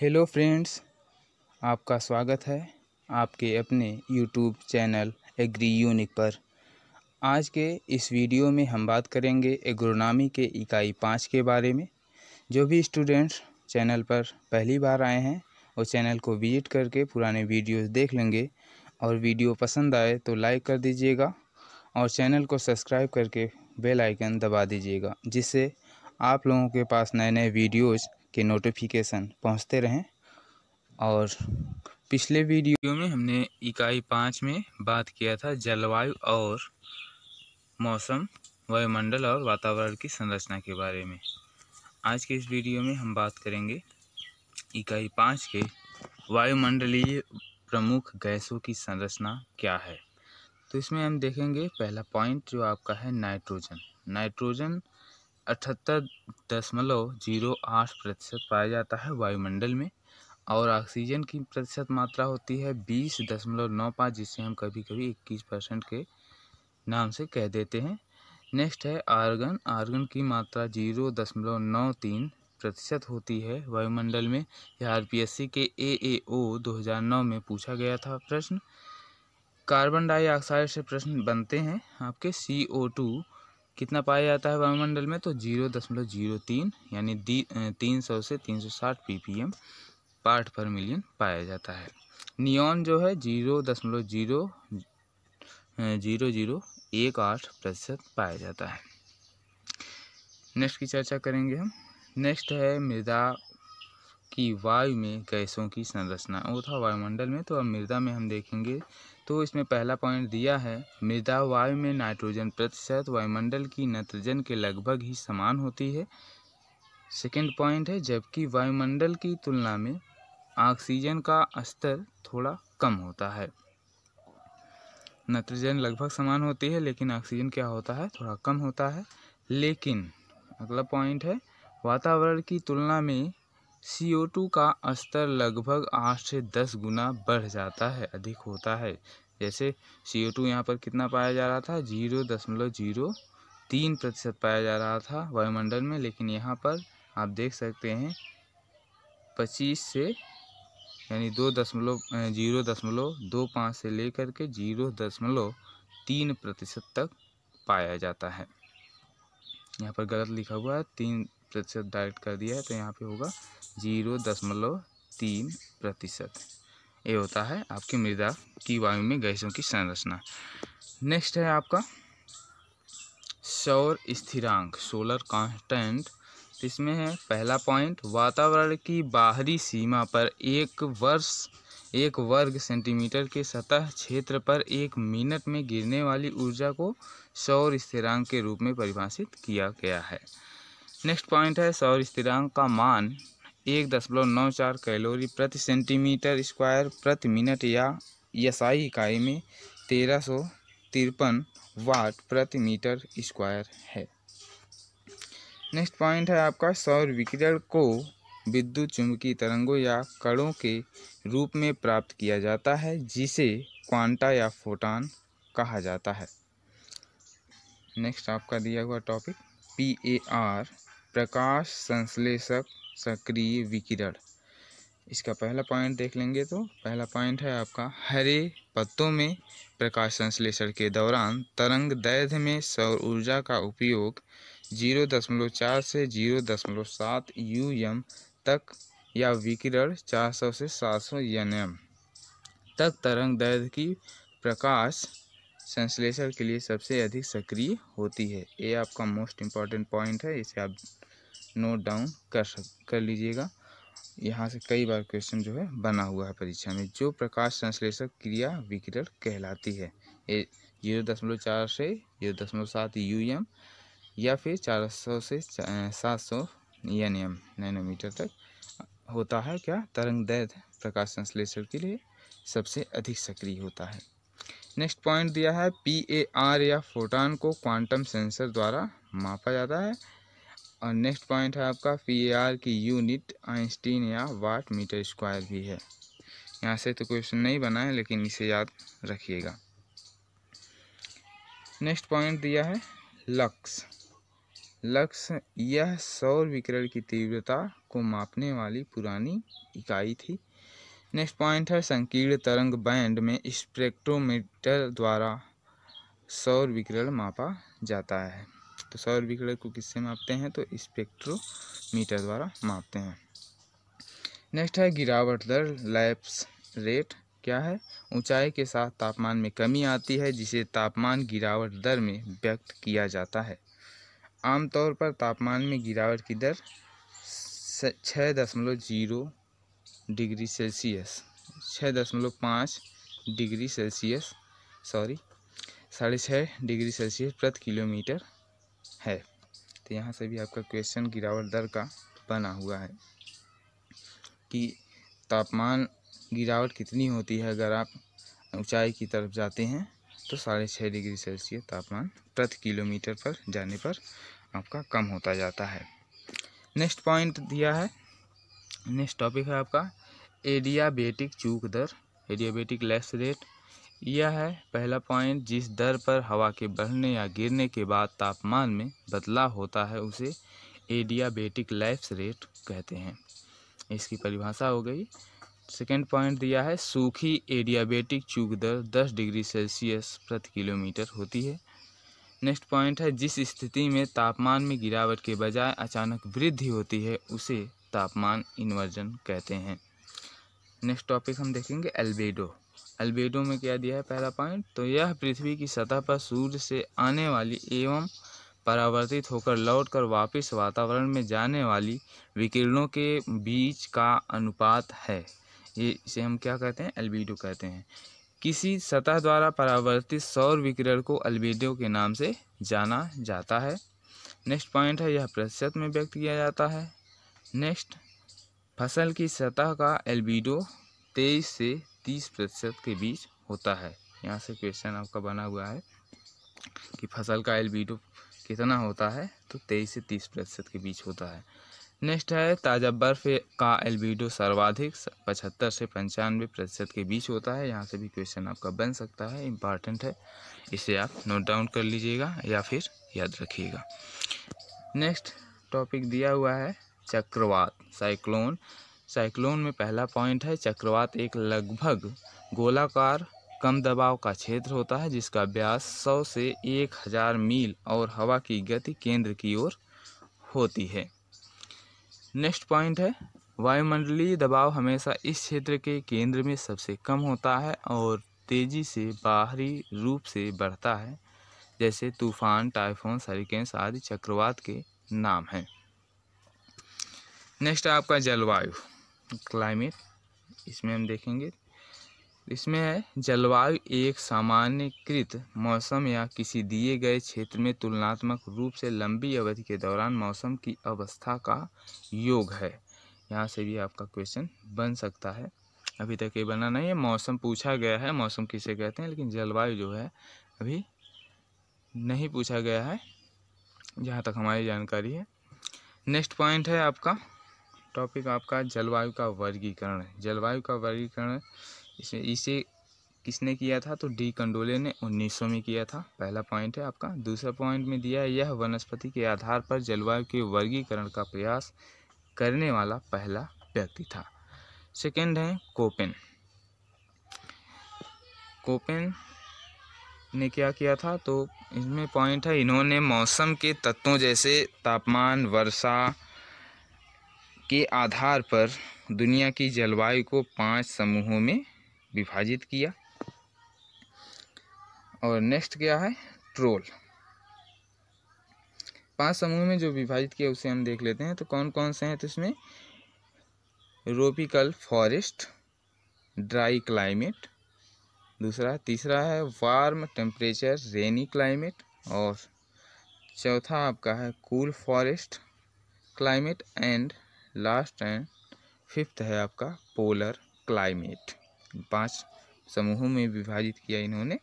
hello friends आपका स्वागत है आपके अपने यूट्यूब चैनल एग्री यूनिक पर आज के इस वीडियो में हम बात करेंगे एग्रोनॉमी के इकाई पाँच के बारे में जो भी स्टूडेंट्स चैनल पर पहली बार आए हैं वो चैनल को विजिट करके पुराने वीडियोस देख लेंगे और वीडियो पसंद आए तो लाइक कर दीजिएगा और चैनल को सब्सक्राइब करके बेल आइकन दबा दीजिएगा जिससे आप लोगों के पास नए नए वीडियोज़ के नोटिफिकेशन पहुंचते रहें और पिछले वीडियो में हमने इकाई पाँच में बात किया था जलवायु और मौसम वायुमंडल और वातावरण की संरचना के बारे में आज के इस वीडियो में हम बात करेंगे इकाई पाँच के वायुमंडलीय प्रमुख गैसों की संरचना क्या है तो इसमें हम देखेंगे पहला पॉइंट जो आपका है नाइट्रोजन नाइट्रोजन अठहत्तर दशमलव जीरो आठ प्रतिशत पाया जाता है वायुमंडल में और ऑक्सीजन की प्रतिशत मात्रा होती है बीस दशमलव नौ पाँच जिसे हम कभी कभी इक्कीस परसेंट के नाम से कह देते हैं नेक्स्ट है आर्गन आर्गन की मात्रा जीरो दशमलव नौ तीन प्रतिशत होती है वायुमंडल में यह आर के ए ए ओ में पूछा गया था प्रश्न कार्बन डाइऑक्साइड से प्रश्न बनते हैं आपके सी ओ टू कितना पाया जाता है वायुमंडल में तो जीरो दशमलव जीरो तीन यानी तीन सौ से तीन सौ साठ P P M part per million पाया जाता है नियॉन जो है जीरो दशमलव जीरो जीरो जीरो एक आठ प्रतिशत पाया जाता है नेक्स्ट की चर्चा करेंगे हम नेक्स्ट है मृदा कि वायु में गैसों की संरचना वो था वायुमंडल में तो अब मृदा में हम देखेंगे तो इसमें पहला पॉइंट दिया है मृदा वायु में नाइट्रोजन प्रतिशत वायुमंडल की नाइट्रोजन के लगभग ही समान होती है सेकेंड पॉइंट है जबकि वायुमंडल की तुलना में ऑक्सीजन का स्तर थोड़ा कम होता है नाइट्रोजन लगभग समान होती है लेकिन ऑक्सीजन क्या होता है थोड़ा कम होता है लेकिन अगला पॉइंट है वातावरण की तुलना में सी ओ टू का स्तर लगभग आठ से दस गुना बढ़ जाता है अधिक होता है जैसे सी ओ टू यहाँ पर कितना पाया जा रहा था जीरो दशमलव जीरो तीन प्रतिशत पाया जा रहा था वायुमंडल में लेकिन यहाँ पर आप देख सकते हैं पच्चीस से यानी दो दशमलव जीरो दशमलव दो पाँच से लेकर के जीरो दशमलव तीन प्रतिशत तक पाया जाता है यहाँ पर गलत लिखा हुआ है तीन प्रतिशत डायरेक्ट कर दिया है तो यहाँ पे होगा जीरो दशमलव तीन प्रतिशत ये होता है आपकी मृदा की वायु में गैसों की संरचना नेक्स्ट है आपका सौर स्थिरांक सोलर कांस्टेंट इसमें है पहला पॉइंट वातावरण की बाहरी सीमा पर एक वर्ष एक वर्ग सेंटीमीटर के सतह क्षेत्र पर एक मिनट में गिरने वाली ऊर्जा को सौर स्थिरांक के रूप में परिभाषित किया गया है नेक्स्ट पॉइंट है सौर स्थिरांक का मान एक दशमलव नौ चार कैलोरी प्रति सेंटीमीटर स्क्वायर प्रति मिनट या ईएसआई इकाई में तेरह सौ तिरपन वाट प्रति मीटर स्क्वायर है नेक्स्ट पॉइंट है आपका सौर विकिरण को विद्युत चुंबकीय तरंगों या कणों के रूप में प्राप्त किया जाता है जिसे क्वांटा या फोटान कहा जाता है नेक्स्ट आपका दिया हुआ टॉपिक पी ए आर प्रकाश संश्लेषक सक्रिय विकिरण इसका पहला पॉइंट देख लेंगे तो पहला पॉइंट है आपका हरे पत्तों में प्रकाश संश्लेषण के दौरान तरंग दैध में सौर ऊर्जा का उपयोग जीरो दशमलव चार से जीरो दशमलव सात यू एम तक या विकिरण चार सौ से सात सौ एन एम तक तरंग दैध की प्रकाश संश्लेषण के लिए सबसे अधिक सक्रिय होती है ये आपका मोस्ट इम्पॉर्टेंट पॉइंट है इसे आप नोट डाउन कर सक कर लीजिएगा यहाँ से कई बार क्वेश्चन जो है बना हुआ है परीक्षा में जो प्रकाश संश्लेषक क्रिया विकिरण कहलाती है ये जीरो दशमलव चार से जीरो दशमलव सात यू एम या फिर चार सौ से सात सौ एन एम नैनोमीटर तक होता है क्या तरंग दैर्घ्य प्रकाश संश्लेषण के लिए सबसे अधिक सक्रिय होता है नेक्स्ट पॉइंट दिया है पी ए आर या फोटान को क्वांटम सेंसर द्वारा मापा जाता है और नेक्स्ट पॉइंट है आपका पी आर की यूनिट आइंस्टीन या वाट मीटर स्क्वायर भी है यहाँ से तो क्वेश्चन नहीं बना है लेकिन इसे याद रखिएगा नेक्स्ट पॉइंट दिया है लक्स लक्स यह सौर विकरण की तीव्रता को मापने वाली पुरानी इकाई थी नेक्स्ट पॉइंट है संकीर्ण तरंग बैंड में स्पेक्ट्रोमीटर द्वारा सौर विकिरण मापा जाता है तो सौर विकिरण को किससे मापते हैं तो स्पेक्ट्रोमीटर द्वारा मापते हैं नेक्स्ट है गिरावट दर लैप्स रेट क्या है ऊंचाई के साथ तापमान में कमी आती है जिसे तापमान गिरावट दर में व्यक्त किया जाता है आमतौर पर तापमान में गिरावट की दर छः दशमलव जीरो डिग्री सेल्सियस छः दशमलव पाँच डिग्री सेल्सियस सॉरी साढ़े छः डिग्री सेल्सियस प्रति किलोमीटर है तो यहाँ से भी आपका क्वेश्चन गिरावट दर का बना हुआ है कि तापमान गिरावट कितनी होती है अगर आप ऊंचाई की तरफ जाते हैं तो साढ़े छः डिग्री सेल्सियस तापमान प्रति किलोमीटर पर जाने पर आपका कम होता जाता है नेक्स्ट पॉइंट दिया है नेक्स्ट टॉपिक है आपका एडियाबेटिक चूक दर एडियाबेटिक लेस रेट यह है पहला पॉइंट जिस दर पर हवा के बढ़ने या गिरने के बाद तापमान में बदलाव होता है उसे एडियाबेटिक लाइफ रेट कहते हैं इसकी परिभाषा हो गई सेकेंड पॉइंट दिया है सूखी एडियाबेटिक चूक दर दस डिग्री सेल्सियस प्रति किलोमीटर होती है नेक्स्ट पॉइंट है जिस स्थिति में तापमान में गिरावट के बजाय अचानक वृद्धि होती है उसे तापमान इन्वर्जन कहते हैं नेक्स्ट टॉपिक हम देखेंगे एल्बेडो अल्बेडो में क्या दिया है पहला पॉइंट तो यह पृथ्वी की सतह पर सूर्य से आने वाली एवं परावर्तित होकर लौटकर वापस वातावरण में जाने वाली विकिरणों के बीच का अनुपात है ये इसे हम क्या कहते हैं अल्बेडो कहते हैं किसी सतह द्वारा परावर्तित सौर विकिरण को अल्बेडो के नाम से जाना जाता है नेक्स्ट पॉइंट है यह प्रतिशत में व्यक्त किया जाता है नेक्स्ट फसल की सतह का एल्बिडो तेईस से तीस प्रतिशत के बीच होता है यहाँ से क्वेश्चन आपका बना हुआ है कि फसल का एल कितना होता है तो तेईस से तीस प्रतिशत के बीच होता है नेक्स्ट है ताज़ा बर्फ का एल सर्वाधिक पचहत्तर से पंचानवे प्रतिशत के बीच होता है यहाँ से भी क्वेश्चन आपका बन सकता है इम्पॉर्टेंट है इसे आप नोट डाउन कर लीजिएगा या फिर याद रखिएगा नेक्स्ट टॉपिक दिया हुआ है चक्रवात साइक्लोन साइक्लोन में पहला पॉइंट है चक्रवात एक लगभग गोलाकार कम दबाव का क्षेत्र होता है जिसका व्यास 100 से 1000 मील और हवा की गति केंद्र की ओर होती है नेक्स्ट पॉइंट है वायुमंडलीय दबाव हमेशा इस क्षेत्र के केंद्र में सबसे कम होता है और तेज़ी से बाहरी रूप से बढ़ता है जैसे तूफान टाइफोन सरिकेंस आदि चक्रवात के नाम हैं नेक्स्ट आपका जलवायु क्लाइमेट इसमें हम देखेंगे इसमें है जलवायु एक सामान्यकृत मौसम या किसी दिए गए क्षेत्र में तुलनात्मक रूप से लंबी अवधि के दौरान मौसम की अवस्था का योग है यहाँ से भी आपका क्वेश्चन बन सकता है अभी तक ये बना नहीं है मौसम पूछा गया है मौसम किसे कहते हैं लेकिन जलवायु जो है अभी नहीं पूछा गया है जहाँ तक हमारी जानकारी है नेक्स्ट पॉइंट है आपका टॉपिक आपका जलवायु का वर्गीकरण है जलवायु का वर्गीकरण इसे इसे किसने किया था तो डी कंडोले ने 1900 में किया था पहला पॉइंट है आपका दूसरा पॉइंट में दिया है यह वनस्पति के आधार पर जलवायु के वर्गीकरण का प्रयास करने वाला पहला व्यक्ति था सेकेंड है कोपेन कोपेन ने क्या किया था तो इसमें पॉइंट है इन्होंने मौसम के तत्वों जैसे तापमान वर्षा के आधार पर दुनिया की जलवायु को पांच समूहों में विभाजित किया और नेक्स्ट क्या है ट्रोल पांच समूह में जो विभाजित किया उसे हम देख लेते हैं तो कौन कौन से हैं तो इसमें रोपिकल फॉरेस्ट ड्राई क्लाइमेट दूसरा तीसरा है वार्म टेम्परेचर रेनी क्लाइमेट और चौथा आपका है cool forest climate and last and fifth है आपका पोलर क्लाइमेट पांच समूहों में विभाजित किया इन्होंने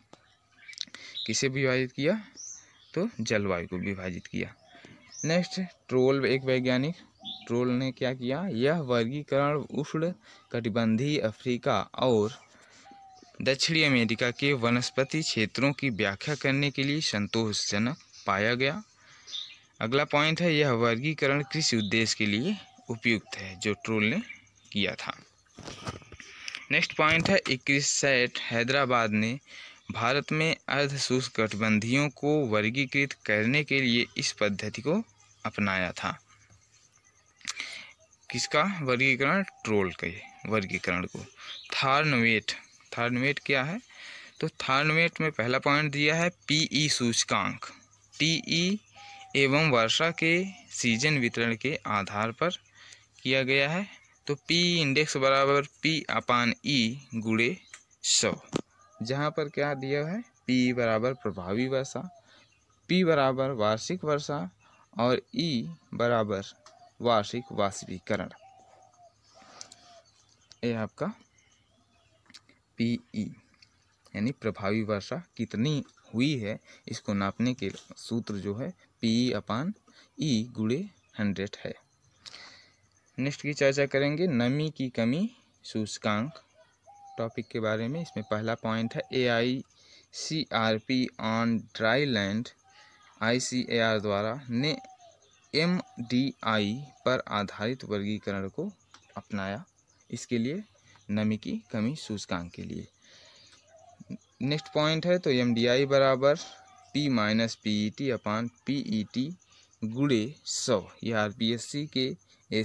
किसे विभाजित किया तो जलवायु को विभाजित किया नेक्स्ट ट्रोल एक वैज्ञानिक ट्रोल ने क्या किया यह वर्गीकरण उष्ण कटिबंधीय अफ्रीका और दक्षिणी अमेरिका के वनस्पति क्षेत्रों की व्याख्या करने के लिए संतोषजनक पाया गया अगला पॉइंट है यह वर्गीकरण कृषि उद्देश्य के लिए उपयुक्त है जो ट्रोल ने किया था नेक्स्ट पॉइंट है इक्कीस सेट हैदराबाद ने भारत में अर्धशुष्क गठबंधियों को वर्गीकृत करने के लिए इस पद्धति को अपनाया था किसका वर्गीकरण ट्रोल के वर्गीकरण को थार्नवेट थार्नवेट क्या है तो थार्नवेट में पहला पॉइंट दिया है पीई सूचकांक टीई एवं वर्षा के सीजन वितरण के आधार पर किया गया है तो पी इंडेक्स बराबर पी अपान ई e गुड़े सौ जहाँ पर क्या दिया है पी बराबर प्रभावी वर्षा पी बराबर वार्षिक वर्षा और ई e बराबर वार्षिक वाष्पीकरण ये आपका पी ई e, यानी प्रभावी वर्षा कितनी हुई है इसको नापने के सूत्र जो है पी अपान ई गुड़े हंड्रेड है नेक्स्ट की चर्चा करेंगे नमी की कमी सूचकांक टॉपिक के बारे में इसमें पहला पॉइंट है A I C R P on dry land I C A R द्वारा ने एम डी आई पर आधारित वर्गीकरण को अपनाया इसके लिए नमी की कमी सूचकांक के लिए नेक्स्ट पॉइंट है तो एम डी आई बराबर P minus P E T upon P E T गुड़े सौ यह आर पी एस सी के ए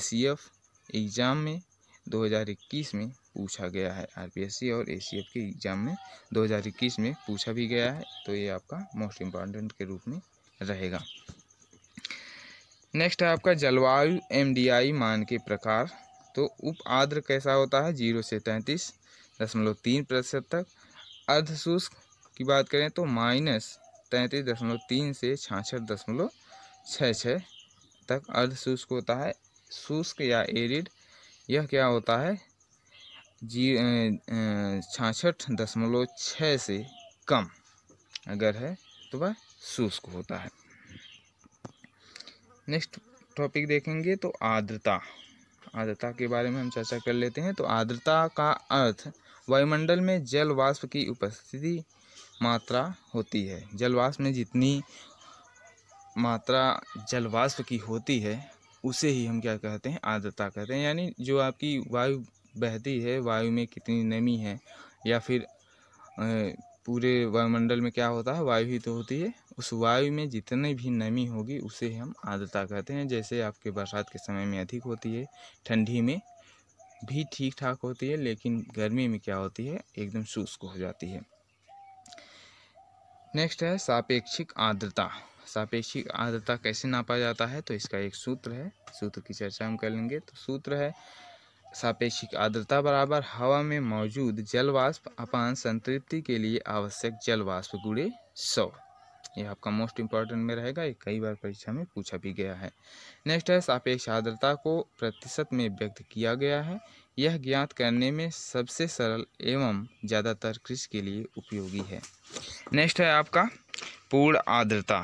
एग्ज़ाम में 2021 में पूछा गया है आरपीएससी और एसीएफ के एग्ज़ाम में 2021 में पूछा भी गया है तो ये आपका मोस्ट इम्पॉर्टेंट के रूप में रहेगा नेक्स्ट है आपका जलवायु एमडीआई मान के प्रकार तो उप आर्द्र कैसा होता है जीरो से तैंतीस दशमलव तीन प्रतिशत तक अर्धशुष्क की बात करें तो माइनस तैंतीस दशमलव तीन से छाछठ दशमलव छः छः तक अर्धशुष्क होता है शुष्क या एरिड यह क्या होता है जी छाछठ दशमलव छः से कम अगर है तो वह शुष्क होता है नेक्स्ट टॉपिक देखेंगे तो आर्द्रता आर्द्रता के बारे में हम चर्चा कर लेते हैं तो आर्द्रता का अर्थ वायुमंडल में जल वाष्प की उपस्थिति मात्रा होती है जल वाष्प में जितनी मात्रा जल वाष्प की होती है उसे ही हम क्या कहते हैं आर्द्रता कहते हैं यानी जो आपकी वायु बहती है वायु में कितनी नमी है या फिर पूरे वायुमंडल में क्या होता है वायु ही तो होती है उस वायु में जितनी भी नमी होगी उसे हम आर्द्रता कहते हैं जैसे आपके बरसात के समय में अधिक होती है ठंडी में भी ठीक ठाक होती है लेकिन गर्मी में क्या होती है एकदम शुष्क हो जाती है नेक्स्ट है सापेक्षिक आर्द्रता सापेक्षिक आर्द्रता कैसे नापा जाता है तो इसका एक सूत्र है सूत्र की चर्चा हम कर लेंगे तो सूत्र है सापेक्षिक आर्द्रता बराबर हवा में मौजूद जलवाष्प अपान संतृप्ति के लिए आवश्यक जलवाष्प गुड़े सौ यह आपका मोस्ट इम्पॉर्टेंट में रहेगा ये कई बार परीक्षा में पूछा भी गया है नेक्स्ट है सापेक्ष आर्द्रता को प्रतिशत में व्यक्त किया गया है यह ज्ञात करने में सबसे सरल एवं ज़्यादातर कृषि के लिए उपयोगी है नेक्स्ट है आपका पूर्ण आर्द्रता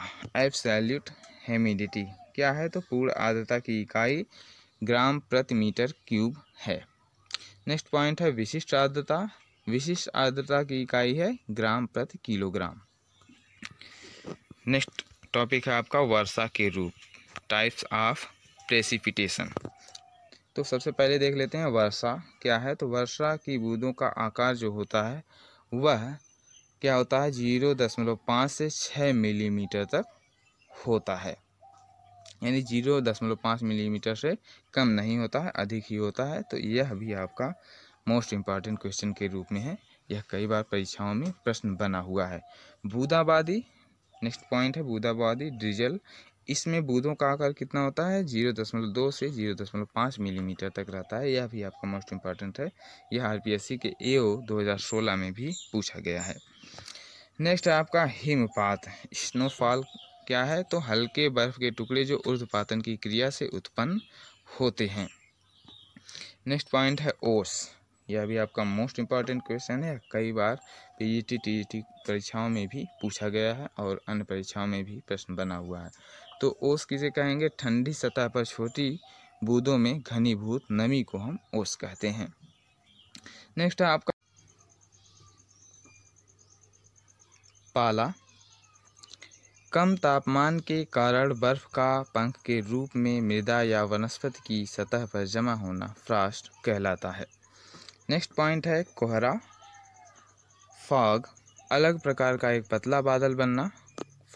सैल्यूट हेमिडिटी क्या है तो पूर्ण आर्द्रता की इकाई ग्राम प्रति मीटर क्यूब है नेक्स्ट पॉइंट है विशिष्ट आर्द्रता विशिष्ट आर्द्रता की इकाई है ग्राम प्रति किलोग्राम नेक्स्ट टॉपिक है आपका वर्षा के रूप टाइप्स ऑफ प्रेसिपिटेशन तो सबसे पहले देख लेते हैं वर्षा क्या है तो वर्षा की बूंदों का आकार जो होता है वह क्या होता है जीरो दशमलव पाँच से छः मिलीमीटर तक होता है यानी जीरो दशमलव पाँच मिलीमीटर से कम नहीं होता है अधिक ही होता है तो यह भी आपका मोस्ट इम्पॉर्टेंट क्वेश्चन के रूप में है यह कई बार परीक्षाओं में प्रश्न बना हुआ है बूदाबादी नेक्स्ट पॉइंट है बूदाबादी डीजल इसमें बूंदों का आकार कितना होता है जीरो दशमलव दो से जीरो दशमलव पाँच मिलीमीटर तक रहता है यह भी आपका मोस्ट इम्पॉर्टेंट है यह आर के ए ओ में भी पूछा गया है नेक्स्ट है आपका हिमपात स्नोफॉल क्या है तो हल्के बर्फ के टुकड़े जो ऊर्ध्वपातन की क्रिया से उत्पन्न होते हैं नेक्स्ट पॉइंट है ओस यह भी आपका मोस्ट इम्पॉर्टेंट क्वेश्चन है कई बार पी टीजीटी e e परीक्षाओं में भी पूछा गया है और अन्य परीक्षाओं में भी प्रश्न बना हुआ है तो ओस किसे कहेंगे ठंडी सतह पर छोटी बूंदों में घनीभूत नमी को हम ओस कहते हैं नेक्स्ट है आपका पाला कम तापमान के कारण बर्फ का पंख के रूप में मृदा या वनस्पति की सतह पर जमा होना फ्रास्ट कहलाता है नेक्स्ट पॉइंट है कोहरा फॉग अलग प्रकार का एक पतला बादल बनना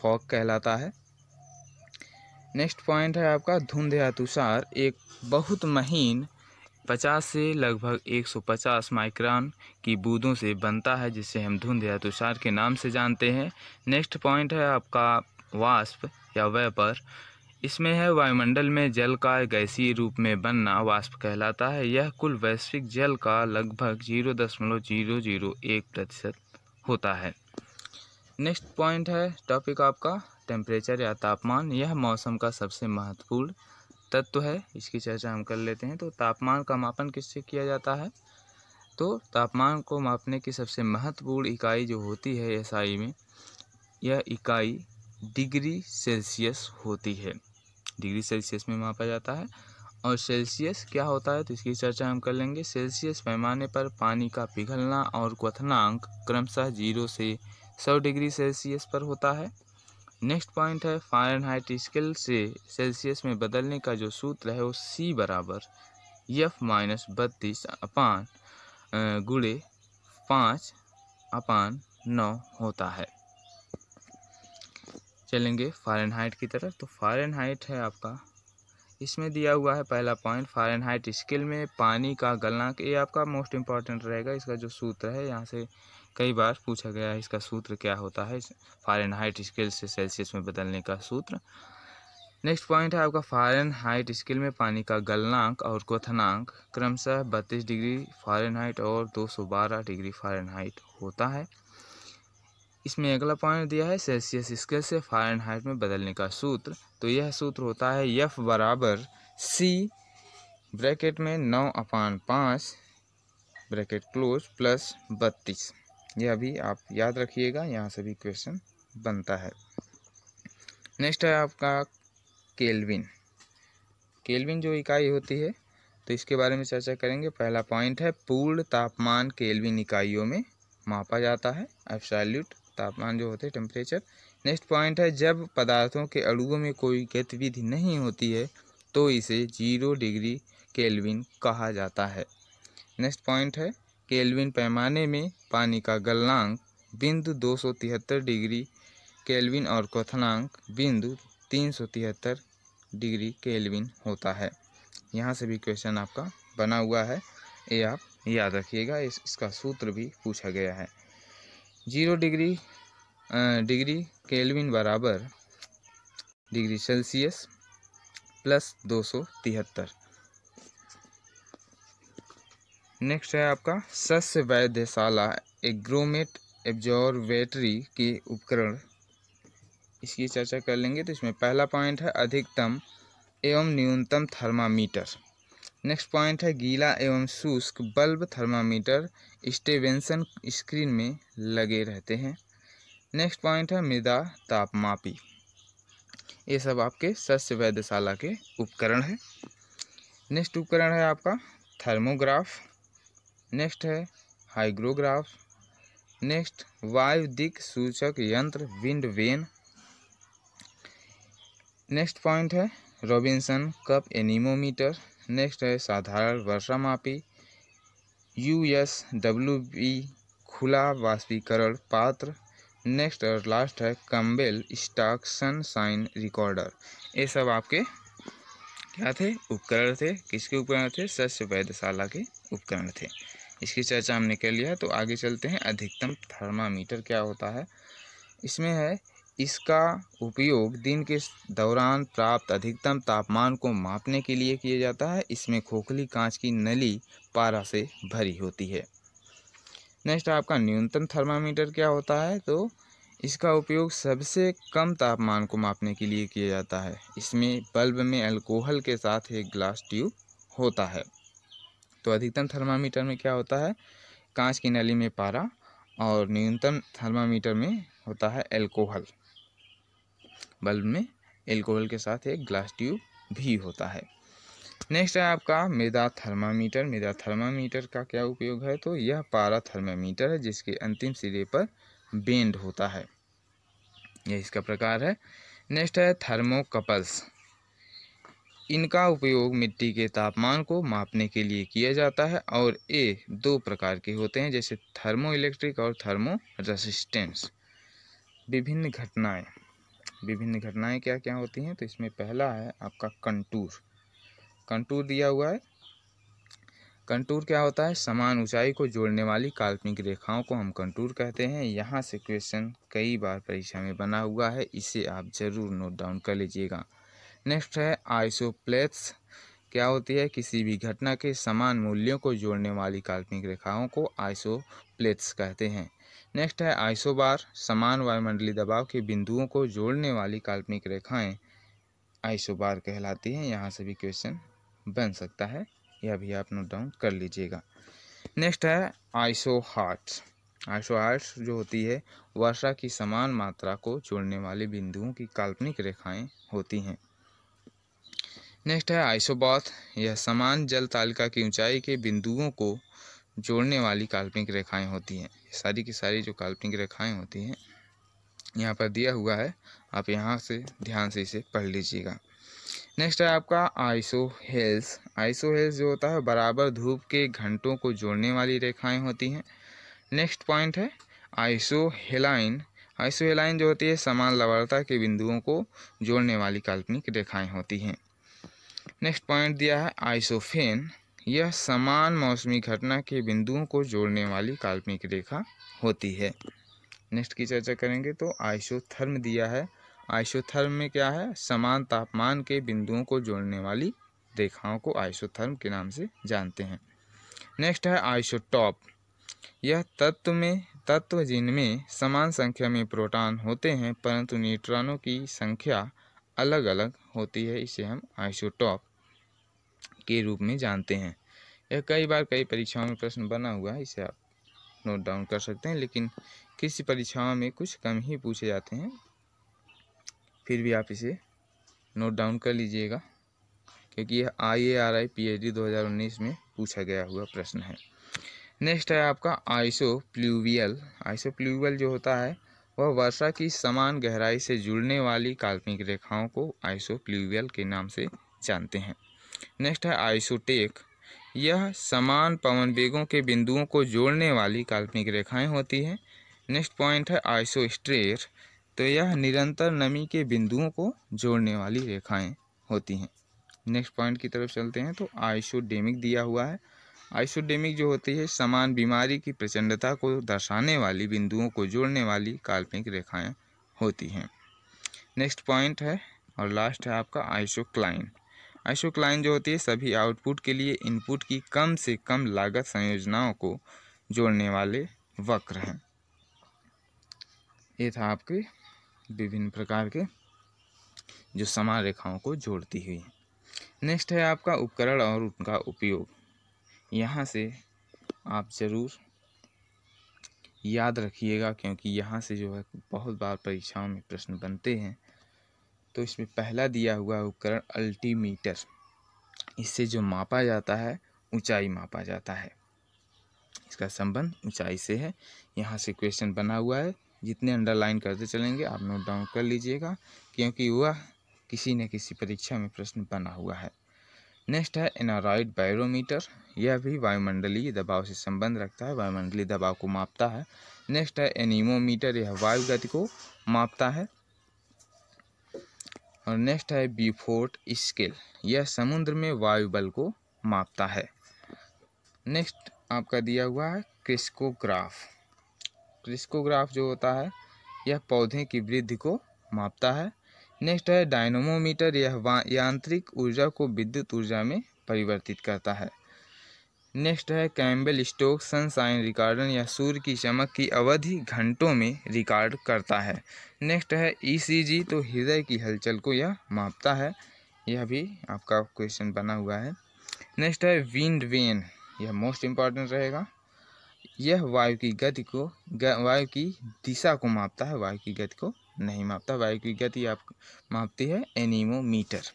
फॉग कहलाता है नेक्स्ट पॉइंट है आपका धुंध्या तुषार एक बहुत महीन 50 से लगभग 150 माइक्रोन की बूंदों से बनता है जिसे हम धुंध्या तुषार के नाम से जानते हैं नेक्स्ट पॉइंट है आपका वाष्प या वेपर इसमें है वायुमंडल में जल का गैसीय रूप में बनना वाष्प कहलाता है यह कुल वैश्विक जल का लगभग जीरो दशमलव जीरो जीरो एक प्रतिशत होता है नेक्स्ट पॉइंट है टॉपिक आपका टेम्परेचर या तापमान यह मौसम का सबसे महत्वपूर्ण तत्व है इसकी चर्चा हम कर लेते हैं तो तापमान का मापन किससे किया जाता है तो तापमान को मापने की सबसे महत्वपूर्ण इकाई जो होती है एसआई में यह इकाई डिग्री सेल्सियस होती है डिग्री सेल्सियस में मापा जाता है और सेल्सियस क्या होता है तो इसकी चर्चा हम कर लेंगे सेल्सियस पैमाने पर पानी का पिघलना और क्वथनांक क्रमशः जीरो से सौ डिग्री सेल्सियस पर होता है नेक्स्ट पॉइंट है फारेनहाइट स्केल से सेल्सियस में बदलने का जो सूत्र है वो सी बराबर यफ माइनस बत्तीस अपान गुड़े पाँच अपान नौ होता है चलेंगे फारेनहाइट की तरफ तो फारेनहाइट है आपका इसमें दिया हुआ है पहला पॉइंट फारेनहाइट स्केल में पानी का गलनांक ये आपका मोस्ट इम्पॉर्टेंट रहेगा इसका जो सूत्र है यहाँ से कई बार पूछा गया है इसका सूत्र क्या होता है फारेनहाइट स्केल से सेल्सियस में बदलने का सूत्र नेक्स्ट पॉइंट है आपका फारेन हाइट स्केल में पानी का गलनांक और क्वथनांक क्रमशः बत्तीस डिग्री फारेनहाइट और 212 डिग्री फारेनहाइट होता है इसमें अगला पॉइंट दिया है सेल्सियस स्केल से फारेनहाइट में बदलने का सूत्र तो यह सूत्र होता है यफ बराबर सी ब्रैकेट में नौ अपान पाँच ब्रैकेट क्लोज प्लस बत्तीस यह भी आप याद रखिएगा यहाँ से भी क्वेश्चन बनता है नेक्स्ट है आपका केल्विन केल्विन जो इकाई होती है तो इसके बारे में चर्चा करेंगे पहला पॉइंट है पूर्ण तापमान केल्विन इकाइयों में मापा जाता है एब्सोल्यूट तापमान जो होते हैं टेम्परेचर नेक्स्ट पॉइंट है जब पदार्थों के अड़ुओं में कोई गतिविधि नहीं होती है तो इसे जीरो डिग्री केल्विन कहा जाता है नेक्स्ट पॉइंट है केल्विन पैमाने में पानी का गलनांक बिंदु दो सौ तिहत्तर डिग्री केल्विन और क्वनांक बिंदु तीन सौ तिहत्तर डिग्री केल्विन होता है यहाँ से भी क्वेश्चन आपका बना हुआ है ये आप याद रखिएगा इस, इसका सूत्र भी पूछा गया है जीरो डिग्री डिग्री केल्विन बराबर डिग्री सेल्सियस प्लस दो सौ तिहत्तर नेक्स्ट है आपका सस्य वैद्यशाला एग्रोमेट एब्जॉर्वेटरी के उपकरण इसकी चर्चा कर लेंगे तो इसमें पहला पॉइंट है अधिकतम एवं न्यूनतम थर्मामीटर नेक्स्ट पॉइंट है गीला एवं शुष्क बल्ब थर्मामीटर स्टेवेंसन स्क्रीन में लगे रहते हैं नेक्स्ट पॉइंट है मृदा तापमापी ये सब आपके सस्य वैधशाला के उपकरण है नेक्स्ट उपकरण है आपका थर्मोग्राफ नेक्स्ट है हाइग्रोग्राफ नेक्स्ट वायु दिक सूचक यंत्र विंड वेन नेक्स्ट पॉइंट है रॉबिन्सन कप एनीमोमीटर नेक्स्ट है साधारण वर्षा मापी यू एस डब्ल्यू बी खुला वाष्पीकरण पात्र नेक्स्ट और लास्ट है कम्बेल सन साइन रिकॉर्डर ये सब आपके क्या थे उपकरण थे किसके उपकरण थे सस्य वैधशाला के उपकरण थे इसकी चर्चा हमने कर लिया तो आगे चलते हैं अधिकतम थर्मामीटर क्या होता है इसमें है इसका उपयोग दिन के दौरान प्राप्त अधिकतम तापमान को मापने के लिए किया जाता है इसमें खोखली कांच की नली पारा से भरी होती है नेक्स्ट आपका न्यूनतम थर्मामीटर क्या होता है तो इसका उपयोग सबसे कम तापमान को मापने के लिए किया जाता है इसमें बल्ब में अल्कोहल के साथ एक ग्लास ट्यूब होता है तो अधिकतम थर्मामीटर में क्या होता है कांच की नली में पारा और न्यूनतम थर्मामीटर में होता है एल्कोहल बल्ब में एल्कोहल के साथ एक ग्लास ट्यूब भी होता है नेक्स्ट है आपका मृदा थर्मामीटर मृदा थर्मामीटर का क्या उपयोग है तो यह पारा थर्मामीटर है जिसके अंतिम सिरे पर बेंड होता है यह इसका प्रकार है नेक्स्ट है थर्मोकपल्स इनका उपयोग मिट्टी के तापमान को मापने के लिए किया जाता है और ये दो प्रकार के होते हैं जैसे थर्मो इलेक्ट्रिक और थर्मो रेसिस्टेंस विभिन्न घटनाएं विभिन्न घटनाएं क्या क्या होती हैं तो इसमें पहला है आपका कंटूर कंटूर दिया हुआ है कंटूर क्या होता है समान ऊंचाई को जोड़ने वाली काल्पनिक रेखाओं को हम कंटूर कहते हैं यहाँ से क्वेश्चन कई बार परीक्षा में बना हुआ है इसे आप ज़रूर नोट डाउन कर लीजिएगा नेक्स्ट है आइसोप्लेट्स क्या होती है किसी भी घटना के समान मूल्यों को जोड़ने वाली काल्पनिक रेखाओं को आइसोप्लेट्स कहते हैं नेक्स्ट है आइसोबार समान वायुमंडलीय दबाव के बिंदुओं को जोड़ने वाली काल्पनिक रेखाएं आइसोबार कहलाती हैं यहाँ से भी क्वेश्चन बन सकता है यह भी आप नोट डाउन कर लीजिएगा नेक्स्ट है आइसो हार्ट्स आइसो हार्ट्स जो होती है वर्षा की समान मात्रा को जोड़ने वाले बिंदुओं की काल्पनिक रेखाएं होती हैं नेक्स्ट है आइसोबॉथ यह समान जल तालिका की ऊंचाई के बिंदुओं को जोड़ने वाली काल्पनिक रेखाएं होती हैं सारी की सारी जो काल्पनिक रेखाएं होती हैं यहाँ पर दिया हुआ है आप यहाँ से ध्यान से इसे पढ़ लीजिएगा नेक्स्ट है आपका आइसो हेल्स आइसो हेल्स जो होता है बराबर धूप के घंटों को जोड़ने वाली रेखाएं होती हैं नेक्स्ट पॉइंट है आइसो हेलाइन आइसो हेलाइन जो होती है समान लवरता के बिंदुओं को जोड़ने वाली काल्पनिक रेखाएँ होती हैं नेक्स्ट पॉइंट दिया है आइसोफेन यह समान मौसमी घटना के बिंदुओं को जोड़ने वाली काल्पनिक रेखा होती है नेक्स्ट की चर्चा करेंगे तो आइसोथर्म दिया है आइसोथर्म में क्या है समान तापमान के बिंदुओं को जोड़ने वाली रेखाओं को आइसोथर्म के नाम से जानते हैं नेक्स्ट है आइसोटॉप यह तत्व में तत्व जिनमें समान संख्या में प्रोटॉन होते हैं परंतु न्यूट्रॉनों की संख्या अलग अलग होती है इसे हम आइसोटॉप के रूप में जानते हैं यह कई बार कई परीक्षाओं में प्रश्न बना हुआ है इसे आप नोट डाउन कर सकते हैं लेकिन किसी परीक्षाओं में कुछ कम ही पूछे जाते हैं फिर भी आप इसे नोट डाउन कर लीजिएगा क्योंकि यह I A R I P H D दो हज़ार उन्नीस में पूछा गया हुआ प्रश्न है नेक्स्ट है आपका आइसो प्लूवियल आइसो प्लूवियल जो होता है वह वर्षा की समान गहराई से जुड़ने वाली काल्पनिक रेखाओं को आइसो प्लूवियल के नाम से जानते हैं नेक्स्ट है आइसोटेक यह समान पवन वेगों के बिंदुओं को जोड़ने वाली काल्पनिक रेखाएं होती हैं नेक्स्ट पॉइंट है आइसोस्ट्रेयर तो यह निरंतर नमी के बिंदुओं को जोड़ने वाली रेखाएं होती हैं नेक्स्ट पॉइंट की तरफ चलते हैं तो आइसोडेमिक दिया हुआ है आइसोडेमिक जो होती है समान बीमारी की प्रचंडता को दर्शाने वाली बिंदुओं को जोड़ने वाली काल्पनिक रेखाएँ होती हैं नेक्स्ट पॉइंट है और लास्ट है आपका आइसोक्लाइन अशोक लाइन जो होती है सभी आउटपुट के लिए इनपुट की कम से कम लागत संयोजनाओं को जोड़ने वाले वक्र हैं ये था आपके विभिन्न प्रकार के जो समान रेखाओं को जोड़ती हुई है नेक्स्ट है आपका उपकरण और उनका उपयोग यहाँ से आप ज़रूर याद रखिएगा क्योंकि यहाँ से जो है बहुत बार परीक्षाओं में प्रश्न बनते हैं तो इसमें पहला दिया हुआ उपकरण अल्टीमीटर इससे जो मापा जाता है ऊंचाई मापा जाता है इसका संबंध ऊंचाई से है यहाँ से क्वेश्चन बना हुआ है जितने अंडरलाइन करते चलेंगे आप नोट डाउन कर लीजिएगा क्योंकि वह किसी न किसी परीक्षा में प्रश्न बना हुआ है नेक्स्ट है एनारॉइड बायरोमीटर यह भी वायुमंडलीय दबाव से संबंध रखता है वायुमंडलीय दबाव को मापता है नेक्स्ट है एनीमोमीटर यह वायु गति को मापता है और नेक्स्ट है बीफोर्ट स्केल यह समुद्र में वायुबल को मापता है नेक्स्ट आपका दिया हुआ है क्रिस्कोग्राफ क्रिस्कोग्राफ जो होता है यह पौधे की वृद्धि को मापता है नेक्स्ट है डायनोमोमीटर यह यांत्रिक ऊर्जा को विद्युत ऊर्जा में परिवर्तित करता है नेक्स्ट है कैम्बल स्टोक सनसाइन रिकॉर्डन या सूर्य की चमक की अवधि घंटों में रिकॉर्ड करता है नेक्स्ट है ईसीजी e तो हृदय की हलचल को यह मापता है यह भी आपका क्वेश्चन बना हुआ है नेक्स्ट है विंड वेन यह मोस्ट इम्पॉर्टेंट रहेगा यह वायु की गति को वायु की दिशा को मापता है वायु की गति को नहीं मापता वायु की गति आप मापती है एनीमोमीटर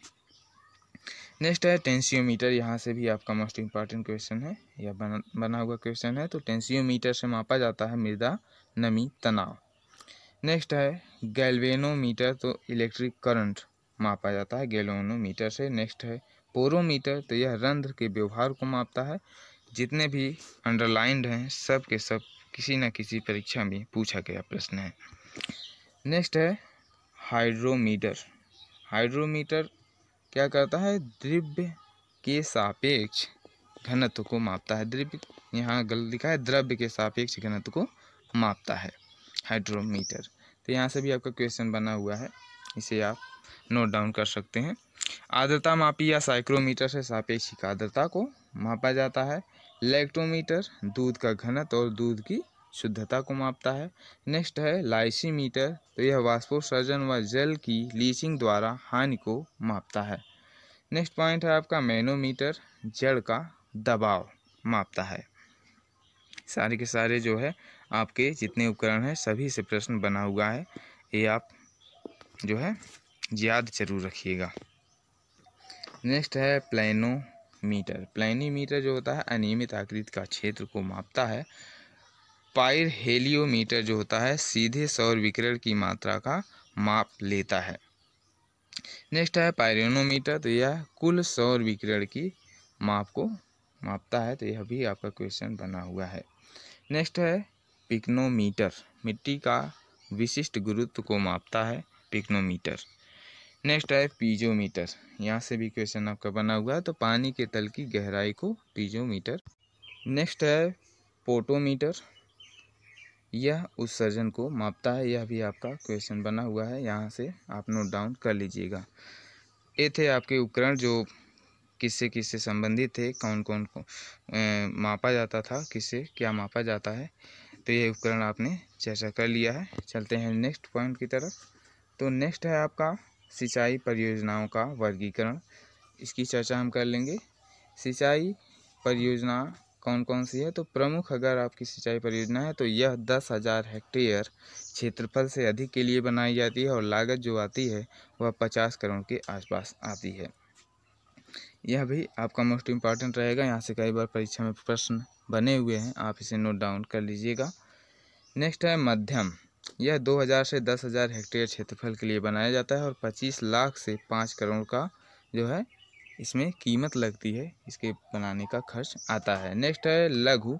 नेक्स्ट है टेंसियोमीटर यहाँ से भी आपका मोस्ट इम्पॉर्टेंट क्वेश्चन है या बना बना हुआ क्वेश्चन है तो टेंसियोमीटर से मापा जाता है मृदा नमी तनाव नेक्स्ट है गैल्वेनोमीटर तो इलेक्ट्रिक करंट मापा जाता है गैल्वेनोमीटर से नेक्स्ट है पोरोमीटर तो यह रंध्र के व्यवहार को मापता है जितने भी अंडरलाइंड हैं सब के सब किसी न किसी परीक्षा में पूछा गया प्रश्न है नेक्स्ट है हाइड्रोमीटर हाइड्रोमीटर क्या करता है द्रव्य के सापेक्ष घनत्व को मापता है द्रव्य यहाँ गलत लिखा है द्रव्य के सापेक्ष घनत्व को मापता है हाइड्रोमीटर तो यहाँ से भी आपका क्वेश्चन बना हुआ है इसे आप नोट डाउन कर सकते हैं आर्द्रता मापी या साइक्रोमीटर से सापेक्षिक आर्द्रता को मापा जाता है लैक्टोमीटर दूध का घनत्व और दूध की शुद्धता को मापता है नेक्स्ट है लाइसीमीटर तो यह वाष्पोत्सर्जन व जल की लीचिंग द्वारा हानि को मापता है नेक्स्ट पॉइंट है आपका मैनोमीटर जड़ का दबाव मापता है सारे के सारे जो है आपके जितने उपकरण हैं सभी से प्रश्न बना हुआ है ये आप जो है याद जरूर रखिएगा नेक्स्ट है प्लेनोमीटर प्लेनीमीटर जो होता है अनियमित आकृति का क्षेत्र को मापता है पायर हेलियोमीटर जो होता है सीधे सौर विकिरण की मात्रा का माप लेता है नेक्स्ट है पायरेनोमीटर तो यह कुल सौर विकिरण की माप को मापता है तो यह भी आपका क्वेश्चन बना हुआ है नेक्स्ट है पिक्नोमीटर मिट्टी का विशिष्ट गुरुत्व को मापता है पिक्नोमीटर नेक्स्ट है पीजोमीटर यहाँ से भी क्वेश्चन आपका बना हुआ है तो पानी के तल की गहराई को पीजोमीटर नेक्स्ट है पोटोमीटर यह उत्सर्जन को मापता है यह भी आपका क्वेश्चन बना हुआ है यहाँ से आप नोट डाउन कर लीजिएगा ये थे आपके उपकरण जो किससे किससे संबंधित थे कौन कौन को ए, मापा जाता था किससे क्या मापा जाता है तो ये उपकरण आपने चर्चा कर लिया है चलते हैं नेक्स्ट पॉइंट की तरफ तो नेक्स्ट है आपका सिंचाई परियोजनाओं का वर्गीकरण इसकी चर्चा हम कर लेंगे सिंचाई परियोजना कौन कौन सी है तो प्रमुख अगर आपकी सिंचाई परियोजना है तो यह दस हज़ार हेक्टेयर क्षेत्रफल से अधिक के लिए बनाई जाती है और लागत जो आती है वह पचास करोड़ के आसपास आती है यह भी आपका मोस्ट इम्पॉर्टेंट रहेगा यहाँ से कई बार परीक्षा में प्रश्न बने हुए हैं आप इसे नोट डाउन कर लीजिएगा नेक्स्ट है मध्यम यह दो से दस हेक्टेयर क्षेत्रफल के लिए बनाया जाता है और पच्चीस लाख से पाँच करोड़ का जो है इसमें कीमत लगती है इसके बनाने का खर्च आता है नेक्स्ट है लघु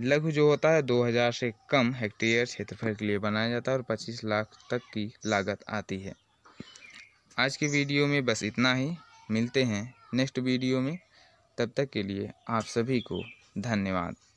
लघु जो होता है 2000 से कम हेक्टेयर क्षेत्रफल के लिए बनाया जाता है और 25 लाख तक की लागत आती है आज के वीडियो में बस इतना ही मिलते हैं नेक्स्ट वीडियो में तब तक के लिए आप सभी को धन्यवाद